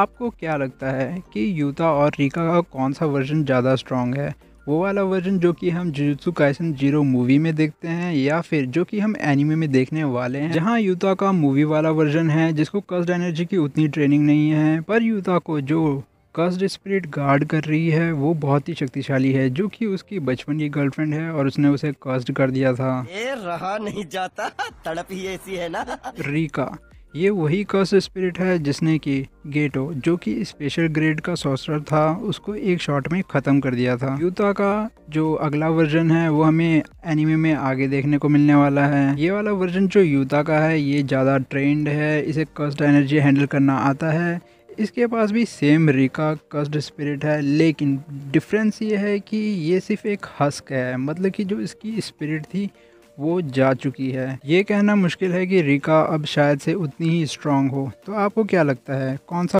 आपको क्या लगता है कि यूता और रीका का कौन सा वर्जन ज़्यादा स्ट्रॉन्ग है वो वाला वर्जन जो कि हम जुजुत्सु काइसन जीरो मूवी में देखते हैं या फिर जो कि हम एनिमे में देखने वाले हैं जहाँ यूता का मूवी वाला वर्जन है जिसको कस्ट एनर्जी की उतनी ट्रेनिंग नहीं है पर यूता को जो कस्ट स्पिरिट गार्ड कर रही है वो बहुत ही शक्तिशाली है जो कि उसकी बचपन की गर्लफ्रेंड है और उसने उसे कस्ट कर दिया था ये रहा नहीं जाता तड़प ही ऐसी है ना रीका ये वही कर्स स्पिरिट है जिसने कि गेटो जो कि स्पेशल ग्रेड का सॉसर था उसको एक शॉट में ख़त्म कर दिया था यूता का जो अगला वर्जन है वो हमें एनिमे में आगे देखने को मिलने वाला है ये वाला वर्जन जो यूता का है ये ज़्यादा ट्रेंड है इसे कस्ट एनर्जी हैंडल करना आता है इसके पास भी सेम रिका कस्ट स्पिरिट है लेकिन डिफरेंस ये है कि ये सिर्फ एक हस्क है मतलब कि जो इसकी स्पिरिट थी वो जा चुकी है ये कहना मुश्किल है कि रिका अब शायद से उतनी ही स्ट्रांग हो तो आपको क्या लगता है कौन सा